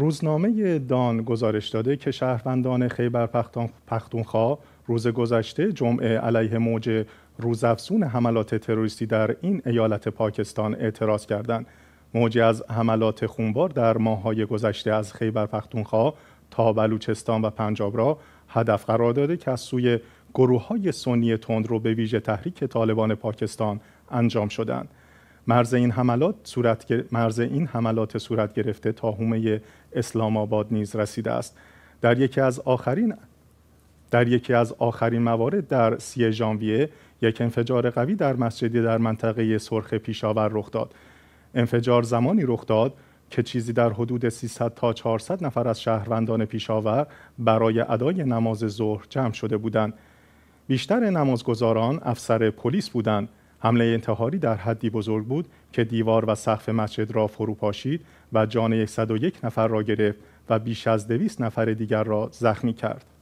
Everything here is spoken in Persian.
روزنامه دان گزارش داده که شهروندان خیبر پختونخوا روز گذشته جمعه علیه موج روزافزون حملات تروریستی در این ایالت پاکستان اعتراض کردند. موجی از حملات خونبار در ماههای گذشته از خیبر پختونخوا تا بلوچستان و پنجاب را هدف قرار داده که از سوی گروه های سنی تند رو به ویژه تحریک طالبان پاکستان انجام شدند. مرز این حملات صورت مرز این حملات صورت گرفته تا حومه اسلام آباد نیز رسیده است در یکی از آخرین در یکی از آخرین موارد در سی ژانویه یک انفجار قوی در مسجدی در منطقه سرخ پیشاور رخ داد انفجار زمانی رخ داد که چیزی در حدود 300 تا 400 نفر از شهروندان پیشاور برای ادای نماز ظهر جمع شده بودند بیشتر نمازگزاران افسر پلیس بودند حمله انتحاری در حدی بزرگ بود که دیوار و سقف مسجد را فرو پاشید و جان 101 نفر را گرفت و بیش از 200 نفر دیگر را زخمی کرد.